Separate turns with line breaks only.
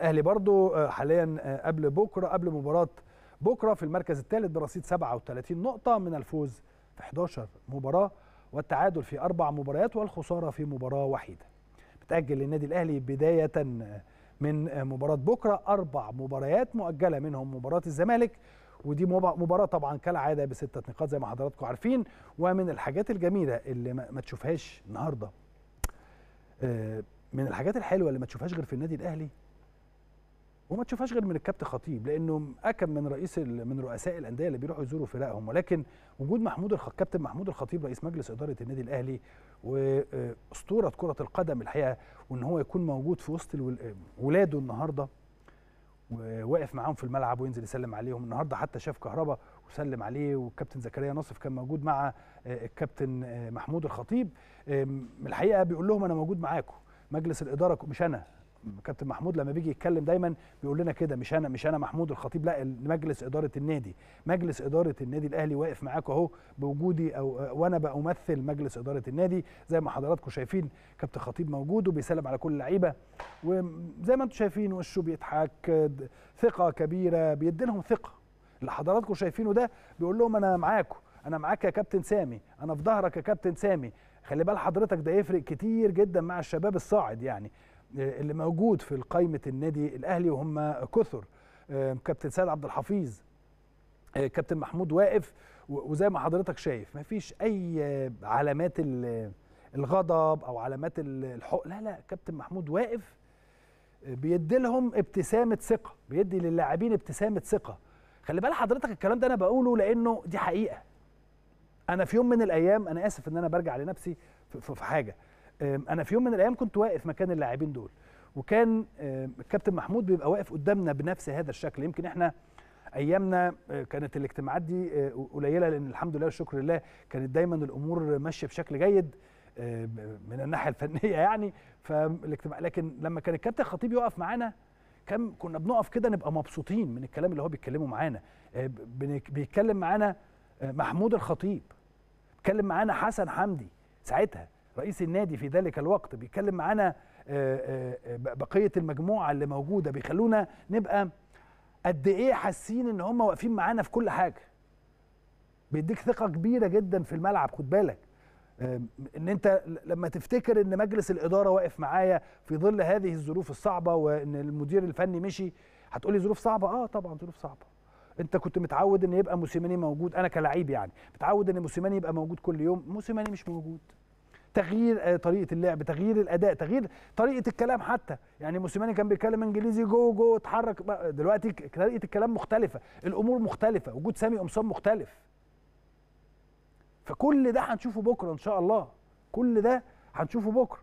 الاهلي برضو آه، حاليا آه، قبل بكره قبل مباراه بكره في المركز الثالث برصيد 37 نقطه من الفوز في 11 مباراه والتعادل في اربع مباريات والخساره في مباراه وحيده. بتاجل للنادي الاهلي بدايه آه، من مباراه بكره اربع مباريات مؤجله منهم مباراه الزمالك ودي مباراه طبعا كالعاده بسته نقاط زي ما حضراتكم عارفين ومن الحاجات الجميله اللي ما تشوفهاش النهارده من الحاجات الحلوه اللي ما تشوفهاش غير في النادي الاهلي وما تشوفهاش غير من الكابتن خطيب لانه اكم من رئيس من رؤساء الانديه اللي بيروحوا يزوروا فرقهم ولكن وجود محمود كابتن محمود الخطيب رئيس مجلس اداره النادي الاهلي واسطوره كره القدم الحقيقه وان هو يكون موجود في وسط ولاده النهارده وواقف معاهم في الملعب وينزل يسلم عليهم النهارده حتى شاف كهربا وسلم عليه والكابتن زكريا نصف كان موجود مع آه، الكابتن آه، محمود الخطيب الحقيقه بيقول لهم انا موجود معاكم مجلس الاداره مش انا كابتن محمود لما بيجي يتكلم دايما بيقول لنا كده مش انا مش انا محمود الخطيب لا مجلس اداره النادي مجلس اداره النادي الاهلي واقف معاك اهو بوجودي او وانا بمثل مجلس اداره النادي زي ما حضراتكم شايفين كابتن خطيب موجود وبيسلم على كل اللعيبه وزي ما انتم شايفين وشه بيضحك ثقه كبيره بيدي لهم ثقه اللي حضراتكم شايفينه ده بيقول لهم انا معاكم انا معاك يا كابتن سامي انا في ظهرك يا كابتن سامي خلي بال حضرتك ده يفرق كتير جدا مع الشباب الصاعد يعني اللي موجود في قائمه النادي الاهلي وهم كثر آه، كابتن سيد عبد الحفيظ آه، كابتن محمود واقف وزي ما حضرتك شايف مفيش اي علامات الغضب او علامات الحق لا لا كابتن محمود واقف آه، بيدي لهم ابتسامه ثقه بيدي للاعبين ابتسامه ثقه خلي بال حضرتك الكلام ده انا بقوله لانه دي حقيقه انا في يوم من الايام انا اسف ان انا برجع لنفسي في حاجه انا في يوم من الايام كنت واقف مكان اللاعبين دول وكان الكابتن محمود بيبقى واقف قدامنا بنفس هذا الشكل يمكن احنا ايامنا آه، كانت الاجتماعات دي آه، قليله لان الحمد لله والشكر لله كانت دايما الامور ماشيه بشكل جيد آه، من الناحيه الفنيه يعني فالاجتماع لكن لما كان الكابتن خطيب يقف معانا كان كنا بنقف كده نبقى مبسوطين من الكلام اللي هو بيتكلمه معانا بيتكلم معانا محمود الخطيب بيتكلم معانا حسن حمدي ساعتها رئيس النادي في ذلك الوقت بيتكلم معانا آه، آه، آه، بقيه المجموعه اللي موجوده بيخلونا نبقى قد ايه حاسين ان هم واقفين معانا في كل حاجه بيديك ثقه كبيره جدا في الملعب خد بالك ان انت لما تفتكر ان مجلس الاداره واقف معايا في ظل هذه الظروف الصعبه وان المدير الفني مشي هتقولي ظروف صعبه اه طبعا ظروف صعبه انت كنت متعود ان يبقى موسيماني موجود انا كلاعب يعني متعود ان موسيماني يبقى موجود كل يوم موسيماني مش موجود تغيير آه، طريقه اللعب تغيير الاداء تغيير طريقه الكلام حتى يعني موسيماني كان بيتكلم انجليزي جو جو اتحرك دلوقتي طريقه الكلام مختلفه الامور مختلفه وجود سامي قمصان مختلف فكل ده هنشوفه بكره ان شاء الله كل ده هنشوفه بكره